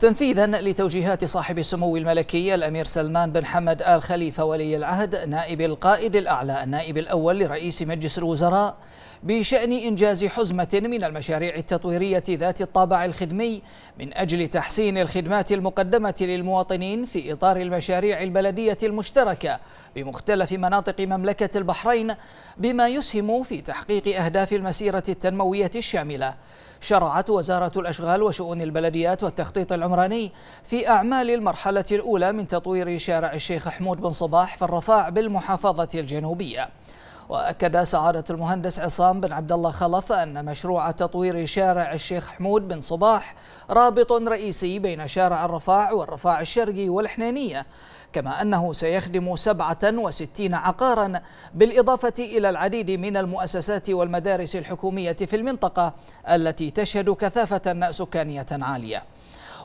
تنفيذا لتوجيهات صاحب السمو الملكي الامير سلمان بن حمد ال خليفه ولي العهد نائب القائد الاعلى النائب الاول لرئيس مجلس الوزراء بشان انجاز حزمه من المشاريع التطويريه ذات الطابع الخدمي من اجل تحسين الخدمات المقدمه للمواطنين في اطار المشاريع البلديه المشتركه بمختلف مناطق مملكه البحرين بما يسهم في تحقيق اهداف المسيره التنمويه الشامله شرعت وزارة الأشغال وشؤون البلديات والتخطيط العمراني في أعمال المرحلة الأولى من تطوير شارع الشيخ حمود بن صباح في الرفاع بالمحافظة الجنوبية وأكد سعادة المهندس عصام بن عبد الله خلف أن مشروع تطوير شارع الشيخ حمود بن صباح رابط رئيسي بين شارع الرفاع والرفاع الشرقي والحنينية كما أنه سيخدم 67 عقارا بالإضافة إلى العديد من المؤسسات والمدارس الحكومية في المنطقة التي تشهد كثافة سكانية عالية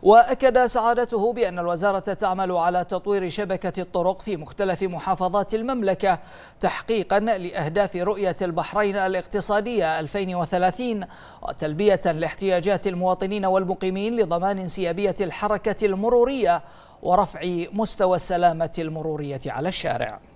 وأكد سعادته بأن الوزارة تعمل على تطوير شبكة الطرق في مختلف محافظات المملكة تحقيقا لأهداف رؤية البحرين الاقتصادية 2030 وتلبية لاحتياجات المواطنين والمقيمين لضمان انسيابية الحركة المرورية ورفع مستوى السلامة المرورية على الشارع